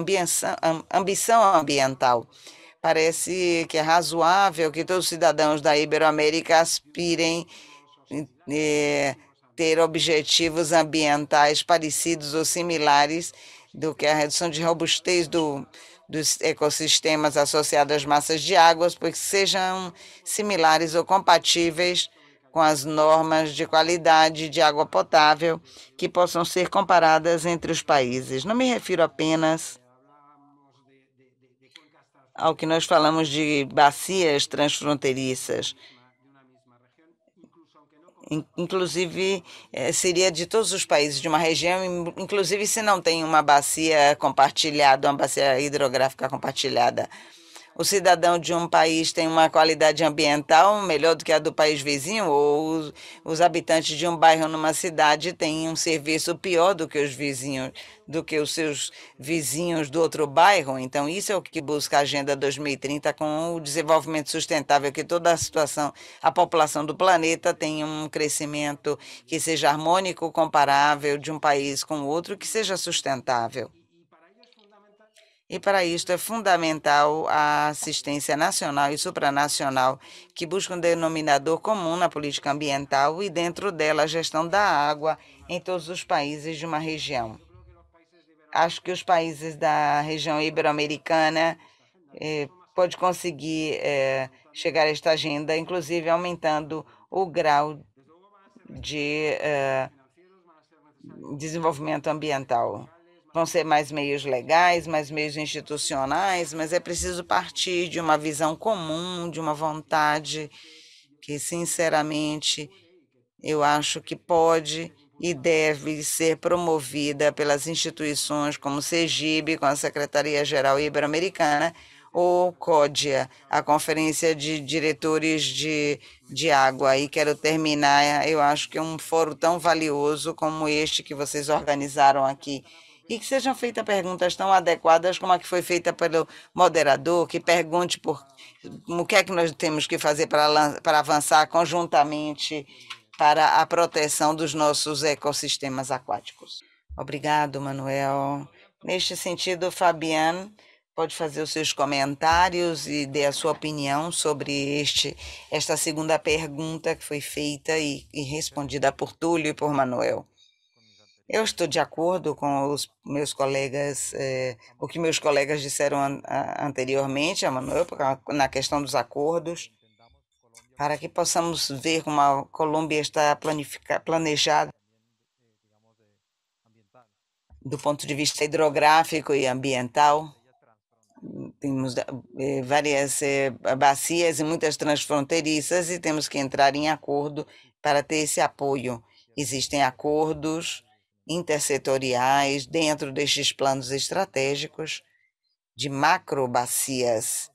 ambição ambiental. Parece que é razoável que todos os cidadãos da Iberoamérica aspirem a eh, ter objetivos ambientais parecidos ou similares do que a redução de robustez do, dos ecossistemas associados às massas de águas, porque sejam similares ou compatíveis com as normas de qualidade de água potável que possam ser comparadas entre os países. Não me refiro apenas ao que nós falamos de bacias transfronteiriças. Inclusive, eh, seria de todos os países de uma região, inclusive se não tem uma bacia compartilhada, uma bacia hidrográfica compartilhada o cidadão de um país tem uma qualidade ambiental melhor do que a do país vizinho, ou os, os habitantes de um bairro numa cidade têm um serviço pior do que os vizinhos, do que os seus vizinhos do outro bairro. Então, isso é o que busca a Agenda 2030 com o desenvolvimento sustentável, que toda a situação, a população do planeta tenha um crescimento que seja harmônico, comparável de um país com o outro, que seja sustentável. E para isto é fundamental a assistência nacional e supranacional, que busca um denominador comum na política ambiental e, dentro dela, a gestão da água em todos os países de uma região. Acho que os países da região ibero-americana eh, pode conseguir eh, chegar a esta agenda, inclusive aumentando o grau de eh, desenvolvimento ambiental vão ser mais meios legais, mais meios institucionais, mas é preciso partir de uma visão comum, de uma vontade que, sinceramente, eu acho que pode e deve ser promovida pelas instituições como o CEGIB, com a Secretaria-Geral Ibero-Americana, ou CODIA, a Conferência de Diretores de, de Água. E quero terminar, eu acho que é um fórum tão valioso como este que vocês organizaram aqui e que sejam feitas perguntas tão adequadas como a que foi feita pelo moderador, que pergunte por o que é que nós temos que fazer para, para avançar conjuntamente para a proteção dos nossos ecossistemas aquáticos. Obrigado, Manuel. Neste sentido, Fabiane pode fazer os seus comentários e dê a sua opinião sobre este esta segunda pergunta que foi feita e, e respondida por Túlio e por Manuel. Eu estou de acordo com os meus colegas, eh, o que meus colegas disseram an anteriormente, Emanuel, na questão dos acordos, para que possamos ver como a Colômbia está planejada do ponto de vista hidrográfico e ambiental. Temos eh, várias eh, bacias e muitas transfronteiriças e temos que entrar em acordo para ter esse apoio. Existem acordos intersetoriais dentro destes planos estratégicos de macrobacias.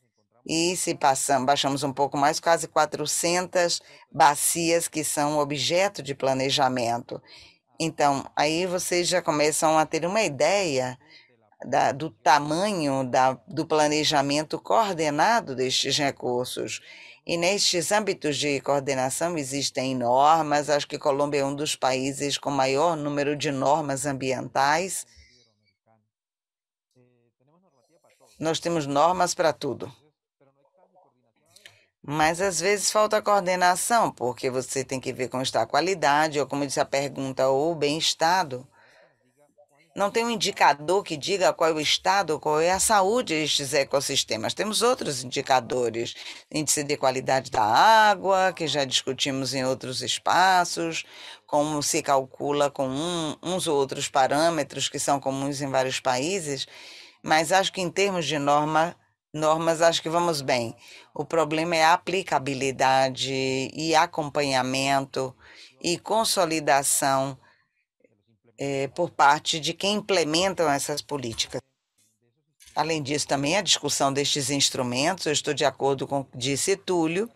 E se passamos, baixamos um pouco mais, quase 400 bacias que são objeto de planejamento. Então, aí vocês já começam a ter uma ideia da, do tamanho da, do planejamento coordenado destes recursos e nestes âmbitos de coordenação existem normas, acho que Colômbia é um dos países com maior número de normas ambientais. Nós temos normas para tudo. Mas às vezes falta coordenação, porque você tem que ver como está a qualidade, ou como disse a pergunta, ou o bem-estado não tem um indicador que diga qual é o estado, qual é a saúde destes ecossistemas. Temos outros indicadores, índice de qualidade da água, que já discutimos em outros espaços, como se calcula com um, uns ou outros parâmetros que são comuns em vários países, mas acho que em termos de norma, normas, acho que vamos bem. O problema é a aplicabilidade e acompanhamento e consolidação é, por parte de quem implementam essas políticas. Além disso, também a discussão destes instrumentos, eu estou de acordo com o que disse Túlio,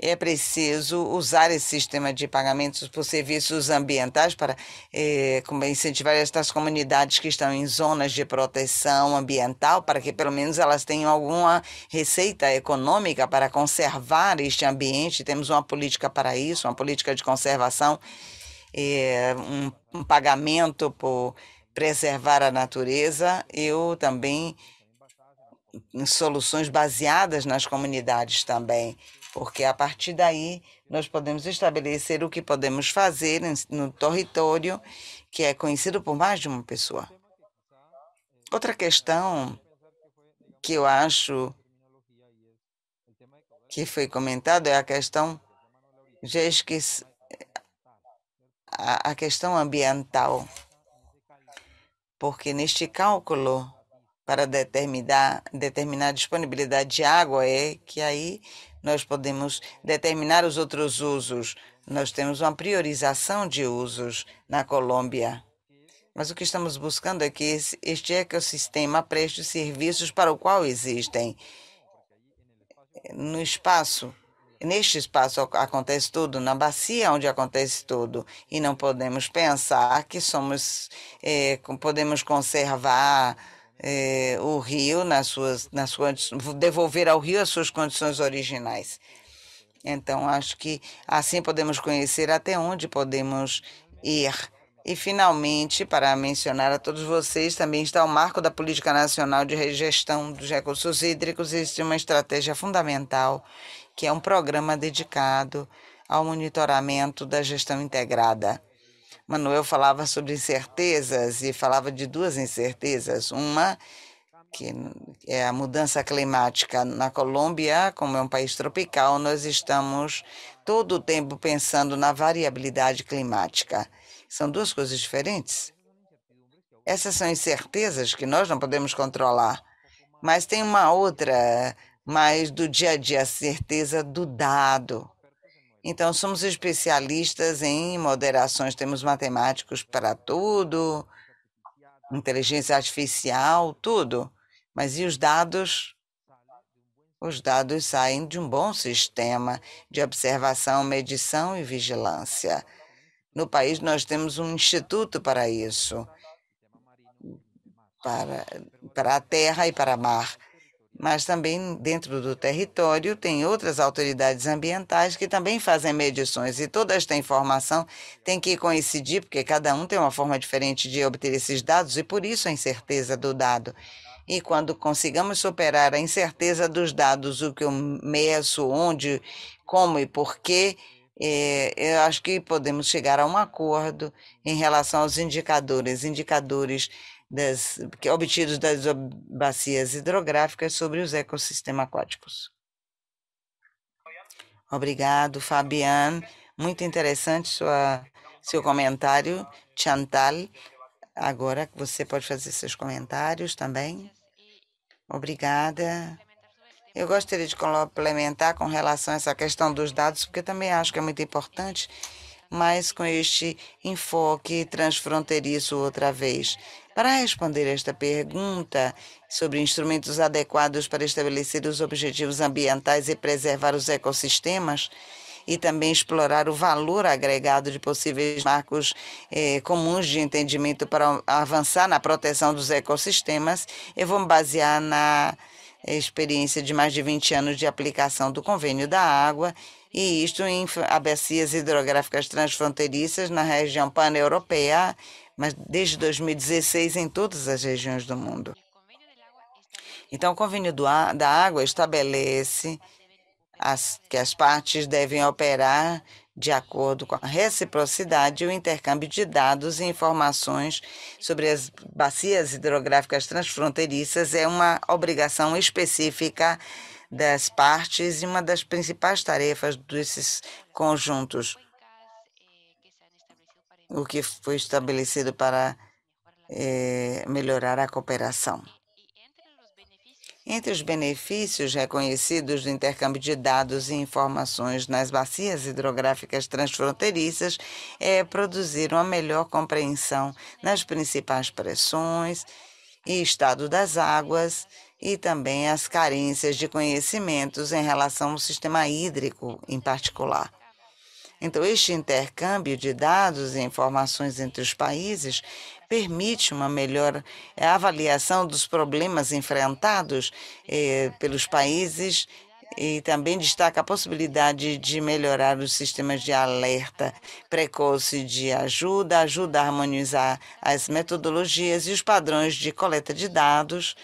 é preciso usar esse sistema de pagamentos por serviços ambientais para é, incentivar estas comunidades que estão em zonas de proteção ambiental, para que pelo menos elas tenham alguma receita econômica para conservar este ambiente. Temos uma política para isso, uma política de conservação é, um, um pagamento por preservar a natureza, eu também soluções baseadas nas comunidades também, porque a partir daí nós podemos estabelecer o que podemos fazer no território que é conhecido por mais de uma pessoa. Outra questão que eu acho que foi comentado é a questão já esqueci, a, questão ambiental, porque neste cálculo para determinar, determinar a disponibilidade de água é que aí nós podemos determinar os outros usos. Nós temos uma priorização de usos na Colômbia. Mas o que estamos buscando é que este ecossistema preste os serviços para o qual existem eh, no espaço Neste espaço acontece tudo, na bacia onde acontece tudo, e não podemos pensar que somos é, podemos conservar é, o rio nas suas, nas suas devolver ao rio as suas condições originais. Então acho que assim podemos conhecer até onde podemos ir. E finalmente, para mencionar a todos vocês, também está o marco da Política Nacional de Gestão dos Recursos Hídricos. Existe uma estratégia fundamental que é um programa dedicado ao monitoramento da gestão integrada. Manuel falava sobre incertezas e falava de duas incertezas. Uma, que é a mudança climática na Colômbia, como é um país tropical, nós estamos todo o tempo pensando na variabilidade climática. São duas coisas diferentes. Essas são incertezas que nós não podemos controlar. Mas tem uma outra mas do dia a dia, a certeza do dado. Então, somos especialistas em moderações, temos matemáticos para tudo, inteligência artificial, tudo. Mas e os dados? Os dados saem de um bom sistema de observação, medição e vigilância. No país, nós temos um instituto para isso, para, para a terra e para a mar mas também dentro do território tem outras autoridades ambientais que também fazem medições e toda esta informação tem que coincidir, porque cada um tem uma forma diferente de obter esses dados e por isso a incerteza do dado. E quando consigamos superar a incerteza dos dados, o que eu meço, onde, como e porquê, é, eu acho que podemos chegar a um acordo em relação aos indicadores. Indicadores das, é obtidos das bacias hidrográficas sobre os ecossistemas aquáticos. Obrigado, Fabian. Muito interessante sua, seu comentário, Chantal. Agora você pode fazer seus comentários também. Obrigada. Eu gostaria de complementar com relação a essa questão dos dados, porque também acho que é muito importante mas com este enfoque transfronteiriço outra vez. Para responder esta pergunta sobre instrumentos adequados para estabelecer os objetivos ambientais e preservar os ecossistemas, e também explorar o valor agregado de possíveis marcos eh, comuns de entendimento para avançar na proteção dos ecossistemas, eu vou me basear na eh, experiência de mais de 20 anos de aplicação do Convênio da Água e isto em abacias hidrográficas transfronteiriças na região paneuropeia, europeia mas desde 2016 em todas as regiões do mundo. Então, o convênio da água estabelece as, que as partes devem operar de acordo com a reciprocidade e o intercâmbio de dados e informações sobre as bacias hidrográficas transfronteiriças é uma obrigação específica das partes e uma das principais tarefas desses conjuntos, o que foi estabelecido para eh, melhorar a cooperação. Entre os benefícios reconhecidos do intercâmbio de dados e informações nas bacias hidrográficas transfronteiriças é produzir uma melhor compreensão nas principais pressões e estado das águas, e também as carências de conhecimentos em relação ao sistema hídrico em particular. Então, este intercâmbio de dados e informações entre os países permite uma melhor é, avaliação dos problemas enfrentados eh, pelos países e também destaca a possibilidade de melhorar os sistemas de alerta precoce de ajuda, ajuda a harmonizar as metodologias e os padrões de coleta de dados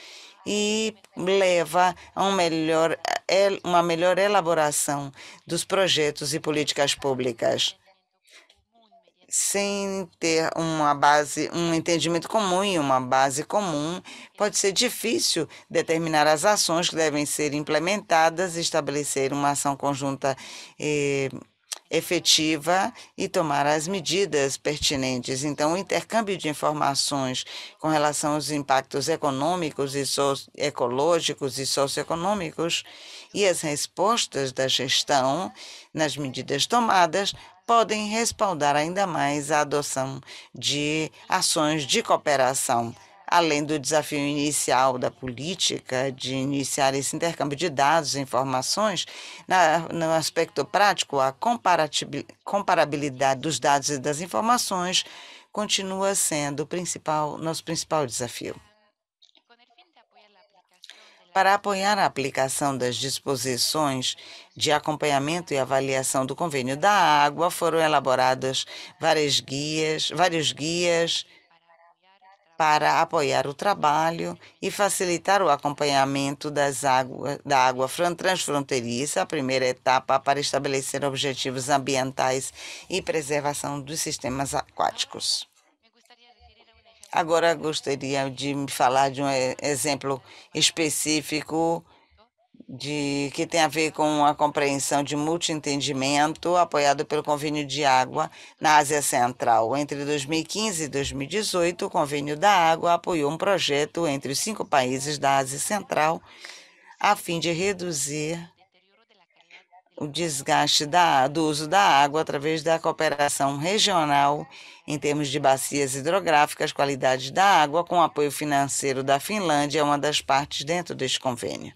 e leva a um melhor, é, uma melhor elaboração dos projetos e políticas públicas sem ter uma base, um entendimento comum e uma base comum, pode ser difícil determinar as ações que devem ser implementadas, estabelecer uma ação conjunta eh, efetiva e tomar as medidas pertinentes. Então, o intercâmbio de informações com relação aos impactos econômicos e ecológicos e socioeconômicos e as respostas da gestão nas medidas tomadas podem respaldar ainda mais a adoção de ações de cooperação além do desafio inicial da política de iniciar esse intercâmbio de dados e informações, na, no aspecto prático, a comparabilidade dos dados e das informações continua sendo o principal, nosso principal desafio. Para apoiar a aplicação das disposições de acompanhamento e avaliação do convênio da água, foram elaboradas várias guias, vários guias para apoiar o trabalho e facilitar o acompanhamento das água, da água transfronteiriça, a primeira etapa para estabelecer objetivos ambientais e preservação dos sistemas aquáticos. Agora gostaria de falar de um eh, exemplo específico de que tem a ver com a compreensão de multientendimento apoiado pelo Convênio de Água na Ásia Central. Entre 2015 e 2018, o Convênio da Água apoiou um projeto entre os cinco países da Ásia Central a fim de reduzir o desgaste da, do uso da água através da cooperação regional em termos de bacias hidrográficas, qualidade da água, com apoio financeiro da Finlândia, é uma das partes dentro deste convênio.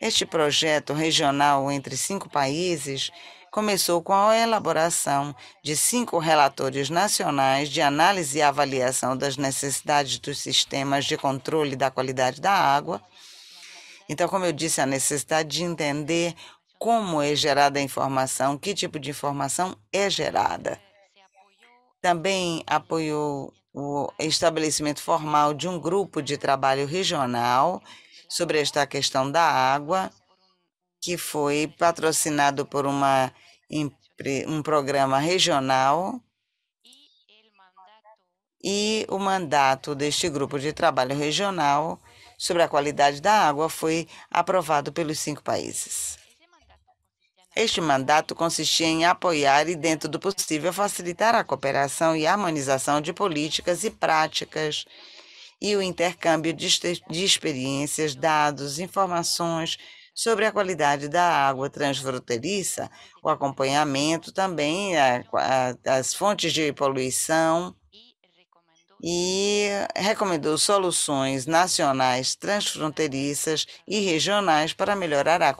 Este projeto regional entre cinco países começou com a elaboração de cinco relatórios nacionais de análise e avaliação das necessidades dos sistemas de controle da qualidade da água. Então, como eu disse, a necessidade de entender como é gerada a informação, que tipo de informação é gerada. Também apoiou o estabelecimento formal de um grupo de trabalho regional sobre esta questão da água, que foi patrocinado por uma, um programa regional e o mandato deste grupo de trabalho regional sobre a qualidade da água foi aprovado pelos cinco países. Este mandato consistia em apoiar e, dentro do possível, facilitar a cooperação e harmonização de políticas e práticas e o intercâmbio de, experiências, dados, informações sobre a qualidade da água transfronteiriça, o acompanhamento também, das fontes de poluição e recomendou soluções nacionais, transfronteiriças e regionais para melhorar a,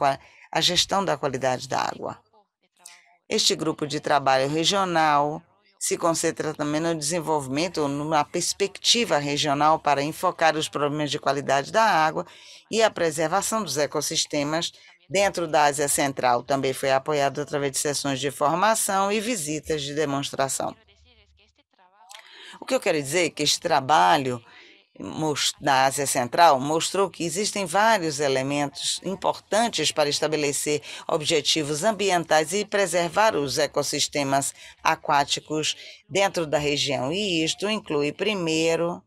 a gestão da qualidade da água. Este grupo de trabalho regional se concentra também no desenvolvimento, numa perspectiva regional para enfocar os problemas de qualidade da água e a preservação dos ecossistemas dentro da Ásia Central. Também foi apoiado através de sessões de formação e visitas de demonstração. O que eu quero dizer é que este trabalho da Ásia Central mostrou que existem vários elementos importantes para estabelecer objetivos ambientais e preservar os ecossistemas aquáticos dentro da região. E isto inclui, primeiro,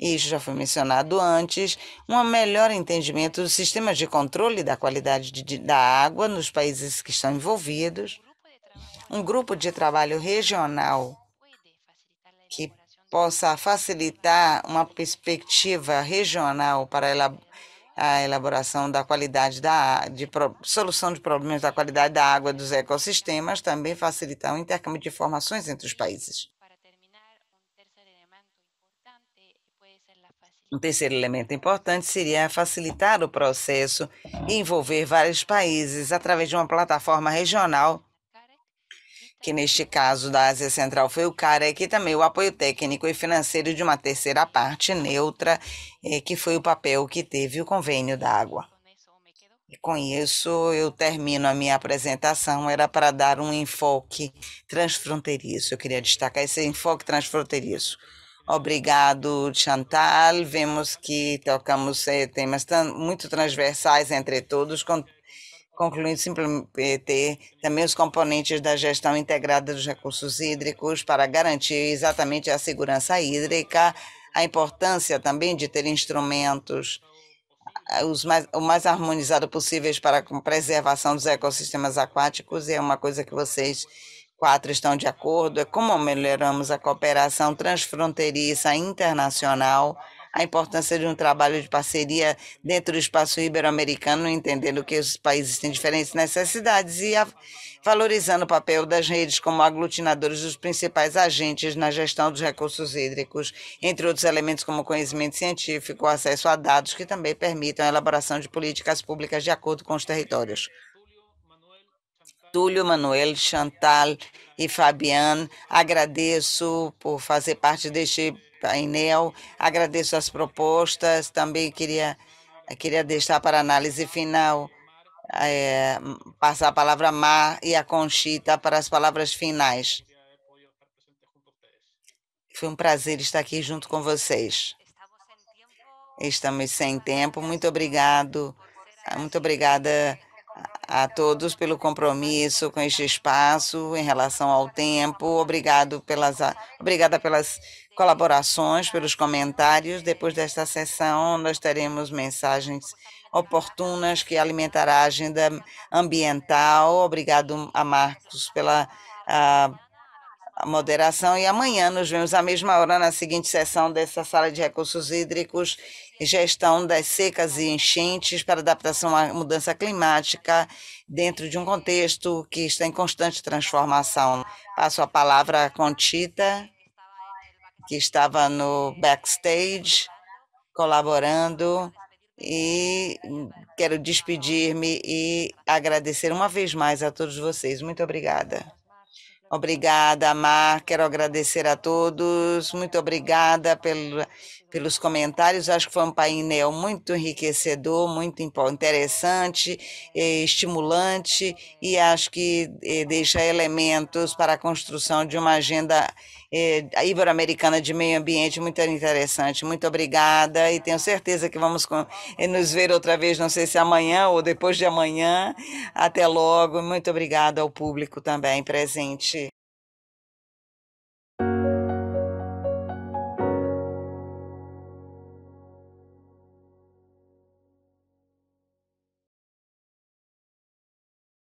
isso já foi mencionado antes, um melhor entendimento dos sistemas de controle da qualidade de, da água nos países que estão envolvidos, um grupo de trabalho regional que possa facilitar uma perspectiva regional para a elaboração da qualidade da de pro, solução de problemas da qualidade da água dos ecossistemas, também facilitar o intercâmbio de informações entre os países. Um terceiro elemento importante seria facilitar o processo e envolver vários países através de uma plataforma regional que neste caso da Ásia Central foi o cara que também o apoio técnico e financeiro de uma terceira parte neutra, eh, que foi o papel que teve o convênio da água. E com isso eu termino a minha apresentação, era para dar um enfoque transfronteiriço, eu queria destacar esse enfoque transfronteiriço. Obrigado, Chantal. Vemos que tocamos eh, temas tão, muito transversais entre todos, com concluindo simplesmente também os componentes da gestão integrada dos recursos hídricos para garantir exatamente a segurança hídrica, a importância também de ter instrumentos os mais, o mais harmonizado possíveis para a preservação dos ecossistemas aquáticos, e é uma coisa que vocês quatro estão de acordo, é como melhoramos a cooperação transfronteiriça internacional, a importância de um trabalho de parceria dentro do espaço ibero-americano, entendendo que os países têm diferentes necessidades e a, valorizando o papel das redes como aglutinadores dos principais agentes na gestão dos recursos hídricos, entre outros elementos como conhecimento científico, acesso a dados que também permitam a elaboração de políticas públicas de acordo com os territórios. Túlio, Manuel, Chantal e Fabiane. Agradeço por fazer parte deste painel, agradeço as propostas, também queria, queria deixar para análise final, é, passar a palavra a Mar e a Conchita para as palavras finais. Foi um prazer estar aqui junto com vocês. Estamos sem tempo. Muito obrigado. Muito obrigada a todos pelo compromisso com este espaço em relação ao tempo. Obrigado pelas, obrigada pelas colaborações, pelos comentários. Depois desta sessão, nós teremos mensagens oportunas que alimentará a agenda ambiental. Obrigado a Marcos pela a, a moderação. E amanhã nos vemos à mesma hora na seguinte sessão dessa sala de recursos hídricos gestão das secas e enchentes para adaptação à mudança climática dentro de um contexto que está em constante transformação. Passo a palavra com Tita que estava no backstage colaborando e quero despedir-me e agradecer uma vez mais a todos vocês. Muito obrigada. Obrigada, Mar. Quero agradecer a todos. Muito obrigada pelo pelos comentários. Acho que foi um painel muito enriquecedor, muito interessante, eh, estimulante e acho que eh, deixa elementos para a construção de uma agenda eh, ibero-americana de meio ambiente muito interessante. Muito obrigada e tenho certeza que vamos nos ver outra vez, não sei se amanhã ou depois de amanhã. Até logo. Muito obrigada ao público também presente.